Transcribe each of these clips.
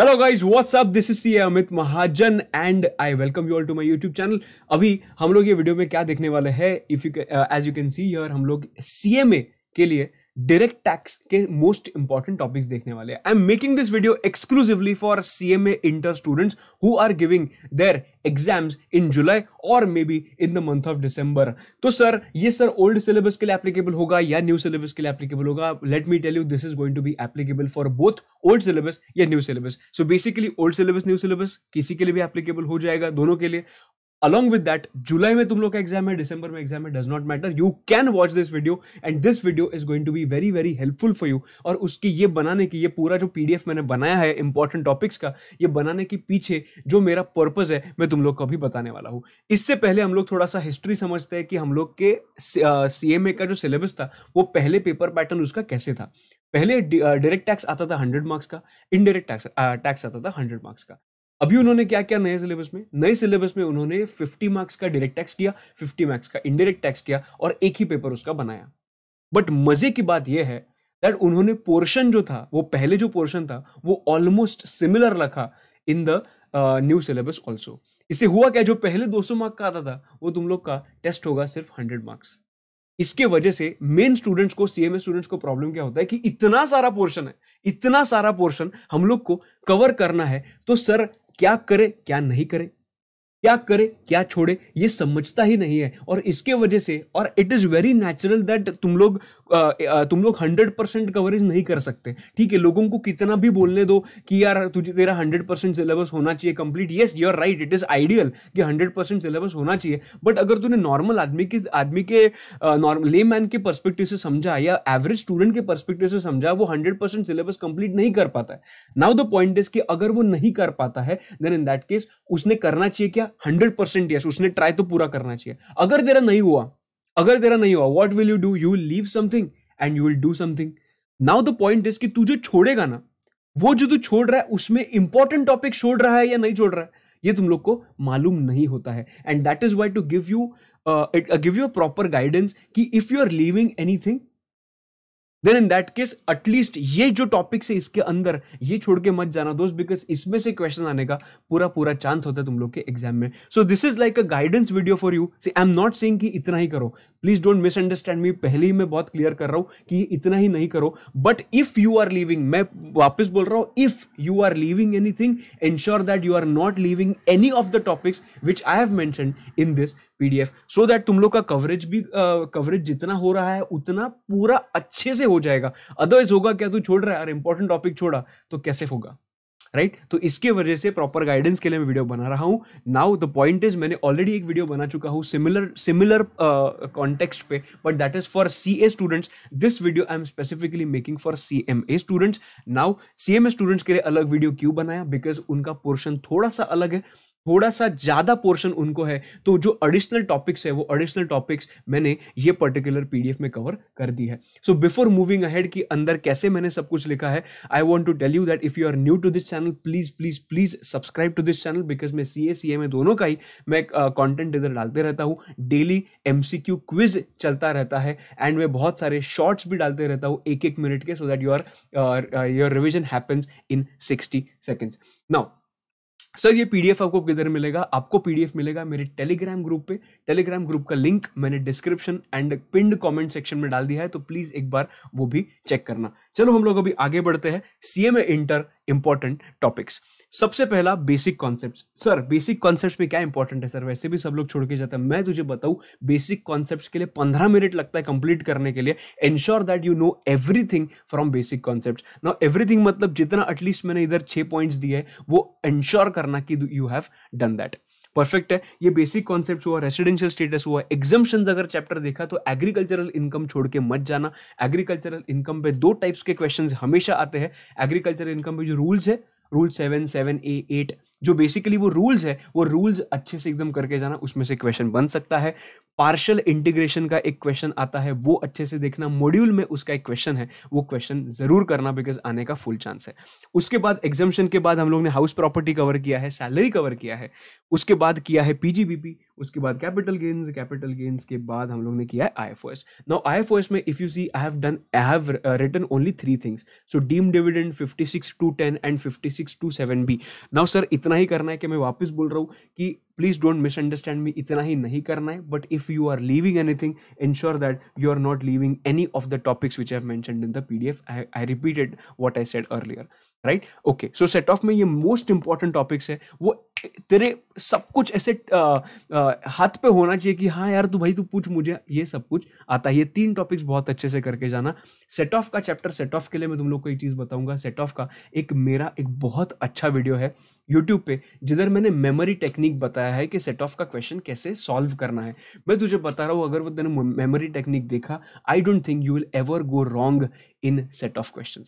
Hello guys what's up this is C Amit Mahajan and I welcome you all to my YouTube channel अभी हम लोग ये video में क्या देखने वाले हैं if you as you can see here हम लोग सीएमए के लिए डायरेक्ट टैक्स के मोस्ट इंपॉर्टेंट टॉपिक्स देखने वाले I am making this video exclusively for C M A inter students who are giving their exams in July और maybe in the month of December तो sir ये sir old syllabus के लिए applicable होगा या new syllabus के लिए applicable होगा let me tell you this is going to be applicable for both old syllabus या new syllabus so basically old syllabus new syllabus किसी के लिए भी एप्लीकेबल हो जाएगा दोनों के लिए अलॉन्ग विद दैट जुलाई में तुम लोग का एग्जाम है डिसंबर में एग्जाम है does not matter you can watch this video and this video is going to be very very helpful for you और उसकी ये बनाने की ये पूरा जो पीडीएफ मैंने बनाया है इंपॉर्टेंट टॉपिक्स का ये बनाने के पीछे जो मेरा पर्पज है मैं तुम लोग को भी बताने वाला हूँ इससे पहले हम लोग थोड़ा सा हिस्ट्री समझते हैं कि हम लोग के सी एम ए का जो सिलेबस था वो पहले पेपर पैटर्न उसका कैसे था पहले डायरेक्ट टैक्स आता था हंड्रेड मार्क्स का इनडायरेक्ट टैक्स टैक्स आता था हंड्रेड मार्क्स का अभी उन्होंने क्या किया नए सिलेबस में नए सिलेबस में उन्होंने 50 मार्क्स का डायरेक्ट टैक्स किया 50 मार्क्स का इनडायरेक्ट टैक्स किया और एक ही पेपर उसका बनाया बट मजे की बात यह है दैट उन्होंने पोर्शन जो था वो पहले जो पोर्शन था वो ऑलमोस्ट सिमिलर रखा in the new syllabus also इससे हुआ क्या जो पहले 200 मार्क का आता था वो तुम लोग का टेस्ट होगा सिर्फ 100 मार्क्स इसके वजह से मेन स्टूडेंट्स को सीएमएस स्टूडेंट्स को प्रॉब्लम क्या होता है कि इतना सारा पोर्शन है इतना सारा पोर्शन हम लोग को कवर करना है तो सर क्या करें क्या नहीं करें क्या करे क्या छोड़े ये समझता ही नहीं है और इसके वजह से और it is very natural that तुम लोग तुम लोग हंड्रेड परसेंट कवरेज नहीं कर सकते ठीक है लोगों को कितना भी बोलने दो कि यार तुझे तेरा हंड्रेड परसेंट सिलेबस होना चाहिए complete yes you are right it is ideal कि हंड्रेड परसेंट सिलेबस होना चाहिए बट अगर तूने नॉर्मल आदमी के आदमी के नॉर्मल ले मैन के परस्पेक्टिव से समझा या एवरेज स्टूडेंट के परस्पेक्टिव से समझा वो हंड्रेड परसेंट सिलेबस कंप्लीट नहीं कर पाता है नाउ द पॉइंट इज कि अगर वो नहीं कर पाता है देन इन दैट केस उसने करना चाहिए क्या हंड्रेड परसेंट यस उसने ट्राई तो पूरा करना चाहिए अगर तेरा नहीं हुआ अगर तेरा नहीं हुआ what will you do you will leave something and you will do something now the point is कि तू जो छोड़ेगा ना वो जो तू छोड़ रहा है उसमें इंपॉर्टेंट टॉपिक छोड़ रहा है या नहीं छोड़ रहा है ये तुम लोग को मालूम नहीं होता है and that is why to give you give you a proper guidance कि if you are leaving anything then in that case at least ये जो टॉपिक्स है इसके अंदर ये छोड़ के मत जाना दोस्त बिकॉज इसमें से क्वेश्चन आने का पूरा पूरा चांस होता है तुम लोग के एग्जाम में so this is like a guidance video for you see I am not saying कि इतना ही करो प्लीज डोंट मिसअंडरस्टैंड मी पहले ही मैं बहुत क्लियर कर रहा हूँ कि इतना ही नहीं करो but if you are leaving मैं वापस बोल रहा हूँ if you are leaving anything ensure that you are not leaving any of the topics which I have mention in this P D F so that तुम लोग का coverage भी coverage uh, जितना हो रहा है उतना पूरा अच्छे से हो जाएगा अदरवाइज होगा क्या तू छोड़ रहा है यार इंपॉर्टेंट टॉपिक छोड़ा तो कैसे होगा राइट तो इसके वजह से प्रॉपर गाइडेंस के लिए मैं वीडियो बना रहा हूँ नाउ द पॉइंट इज मैंने ऑलरेडी एक वीडियो बना चुका हूँ सिमिलर सिमिलर कॉन्टेक्स्ट पे but that is for C A students this video I am specifically making for C M A students now C M A students के लिए अलग video क्यों बनाया बिकॉज उनका पोर्शन थोड़ा सा अलग है थोड़ा सा ज़्यादा पोर्शन उनको है तो जो एडिशनल टॉपिक्स है वो एडिशनल टॉपिक्स मैंने ये पर्टिकुलर पीडीएफ में कवर कर दी है सो बिफोर मूविंग अहेड कि अंदर कैसे मैंने सब कुछ लिखा है I want to tell you that if you are new to this channel please please please subscribe to this channel because मैं सी ए सी ए दोनों का ही मैं कॉन्टेंट इधर डालते रहता हूँ daily M C Q quiz चलता रहता है एंड मैं बहुत सारे शॉर्ट्स भी डालते रहता हूँ एक एक मिनट के so that you are your revision happens in sixty seconds now sir ये पीडीएफ आपको किधर मिलेगा आपको पीडीएफ मिलेगा मेरे टेलीग्राम ग्रुप पे टेलीग्राम ग्रुप का लिंक मैंने description and pinned comment section में डाल दिया है तो प्लीज़ एक बार वो भी चेक करना चलो हम लोग अभी आगे बढ़ते हैं सीएमए इंटर इंपॉर्टेंट टॉपिक्स सबसे पहला basic concept sir basic concept में क्या इंपॉर्टेंट है सर वैसे भी सब लोग छोड़ के जाते हैं मैं तुझे बताऊं बेसिक कॉन्सेप्ट के लिए पंद्रह मिनट लगता है कंप्लीट करने के लिए ensure that you know everything from basic concept know everything मतलब जितना एटलीस्ट मैंने इधर छह पॉइंट्स दिए वो एंश्योर करना कि you have done that perfect है ये बेसिक कॉन्सेप्ट हुआ रेसिडेंशियल स्टेटस हुआ एग्जाम्शन अगर चैप्टर देखा तो एग्रीकल्चरल इनकम छोड़ के मत जाना एग्रीकल्चरल इनकम पे दो टाइप्स के क्वेश्चन हमेशा आते हैं एग्रीकल्चरल इनकम पे जो रूल्स है rule seven seven A eight जो बेसिकली वो रूल्स है वो रूल्स अच्छे से एकदम करके जाना उसमें से क्वेश्चन बन सकता है पार्शल इंटीग्रेशन का एक क्वेश्चन आता है वो अच्छे से देखना मॉड्यूल में उसका एक क्वेश्चन है वो क्वेश्चन जरूर करना बिकॉज आने का फुल चांस है उसके बाद एग्जामेशन के बाद हम लोग ने हाउस प्रॉपर्टी कवर किया है सैलरी कवर किया है उसके बाद किया है पीजीबीपी उसके बाद कैपिटल गेन्स कैपिटल गेन्स के बाद हम लोग ने किया है I F S now I F S में if you see I have done I have written only three things so deemed dividend fifty six two ten and fifty six two seven B now sir इतना इतना ही करना है कि मैं वापस बोल रहा हूँ कि प्लीज़ डोंट मिसअंडरस्टैंड मी इतना ही नहीं करना है but if you are leaving anything ensure that you are not leaving any of the topics which have मैं in the P D F I repeated what I said earlier right okay so set off में ये most important topics है वो तेरे सब कुछ ऐसे हाथ पे होना चाहिए कि हाँ यार तू भाई तू पूछ मुझे ये सब कुछ आता है ये तीन टॉपिक्स बहुत अच्छे से करके जाना सेट ऑफ का चैप्टर सेट ऑफ के लिए मैं तुम लोग को एक चीज़ बताऊंगा सेट ऑफ का एक मेरा एक बहुत अच्छा वीडियो है यूट्यूब पे जिधर मैंने मेमोरी टेक्निक बताया बताया है कि सेट ऑफ का क्वेश्चन कैसे सॉल्व करना है मैं तुझे बता रहा हूँ अगर वो तेने मेमोरी टेक्निक देखा I don't think you will ever go wrong in set off question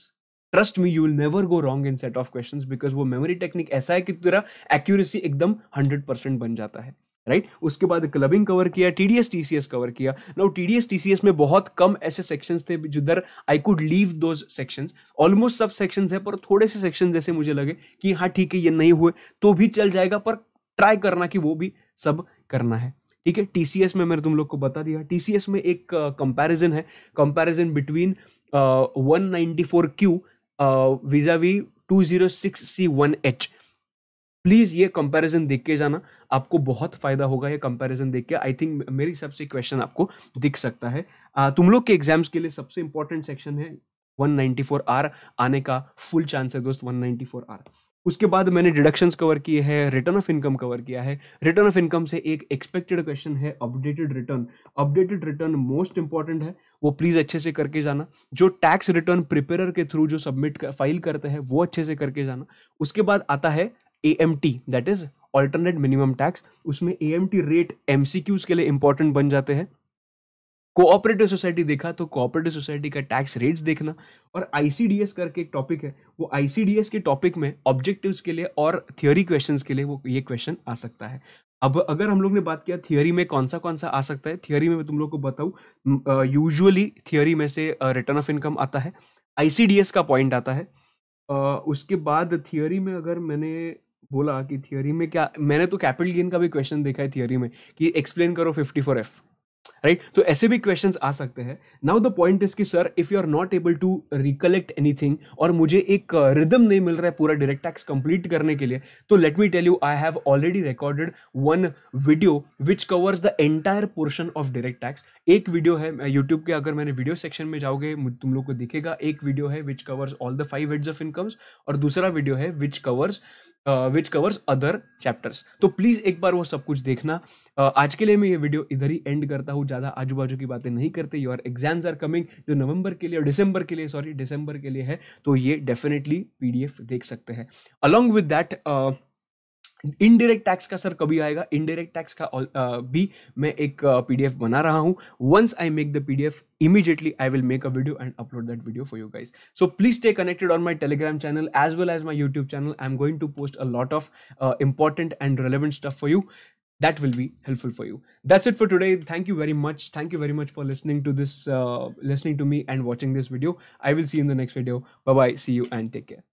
trust me you will never go wrong in set off question because वो मेमोरी टेक्निक ऐसा है कि तेरा एक्यूरेसी एकदम हंड्रेड परसेंट बन जाता है राइट right? उसके बाद क्लबिंग कवर किया टीडीएस टीसीएस कवर किया नाउ टीडीएस टीसीएस में बहुत कम ऐसे सेक्शंस थे जिधर I could leave those sections almost सब सेक्शंस है पर थोड़े से सेक्शंस जैसे मुझे लगे कि हाँ ठीक है ये नहीं हुए तो भी चल जाएगा पर ट्राई करना कि वो भी सब करना है ठीक है टीसीएस में मैंने तुम लोग को बता दिया टीसीएस में एक कंपैरिजन uh, है comparison between one ninety four Q vis a vis two zero six C one H please ये कंपैरिजन देख के जाना आपको बहुत फ़ायदा होगा ये कंपैरिजन देख के आई थिंक मेरे हिसाब से क्वेश्चन आपको दिख सकता है uh, तुम लोग के एग्जाम्स के लिए सबसे इंपॉर्टेंट सेक्शन है 194 आर आने का फुल चांस है दोस्त 194 आर उसके बाद मैंने डिडक्शंस कवर किए हैं रिटर्न ऑफ इनकम कवर किया है रिटर्न ऑफ इनकम से एक एक्सपेक्टेड क्वेश्चन है updated return updated return most important है वो प्लीज़ अच्छे से करके जाना जो टैक्स रिटर्न प्रिपेयर के थ्रू जो सबमिट कर, फाइल करते हैं वो अच्छे से करके जाना उसके बाद आता है A M T that is alternate minimum tax उसमें A M T rate M C Qs के लिए इंपॉर्टेंट बन जाते हैं कोऑपरेटिव सोसाइटी देखा तो कोऑपरेटिव सोसाइटी का टैक्स रेट्स देखना और आईसीडीएस करके एक टॉपिक है वो आईसीडीएस के टॉपिक में ऑब्जेक्टिव्स के लिए और थियोरी क्वेश्चन के लिए वो ये क्वेश्चन आ सकता है अब अगर हम लोग ने बात किया थियोरी में कौन सा कौन सा आ सकता है थियोरी में मैं तुम लोग को बताऊँ यूजुअली थियोरी में से रिटर्न ऑफ इनकम आता है आईसीडीएस का पॉइंट आता है uh, उसके बाद थियोरी में अगर मैंने बोला कि थियोरी में क्या मैंने तो कैपिटल गेन का भी क्वेश्चन देखा है थियोरी में कि एक्सप्लेन करो फिफ्टी फोर एफ राइट तो ऐसे भी क्वेश्चंस आ सकते हैं नाउ द पॉइंट इज कि sir if you are not able to recollect anything और मुझे एक रिदम uh, नहीं मिल रहा है पूरा डायरेक्ट टैक्स कंप्लीट करने के लिए तो let me tell you I have already recorded one video which covers the entire portion of direct tax एक वीडियो है यूट्यूब के अगर मैंने वीडियो सेक्शन में जाओगे तुम लोग को दिखेगा एक वीडियो है which covers all the five heads of incomes और दूसरा वीडियो है which covers which covers other chapters तो प्लीज़ एक बार वो सब कुछ देखना uh, आज के लिए मैं ये वीडियो इधर ही एंड करता हूँ ज़्यादा आजू बाजू की बातें नहीं करते योर एग्जाम्स आर कमिंग जो नवंबर के लिए और डिसंबर के लिए सॉरी डिसंबर के लिए है तो ये डेफिनेटली पी देख सकते हैं along with that indirect tax का सर कभी आएगा इनडायरेक्ट टैक्स का भी मैं एक पीडीएफ बना रहा हूँ once I make the PDF immediately I will make a video and upload that video for you guys so please stay connected on my Telegram channel as well as my YouTube channel I am going to post a lot of important and relevant stuff for you that will be helpful for you that's it for today thank you very much thank you very much for listening to this uh, listening to me and watching this video i will see you in the next video bye bye see you and take care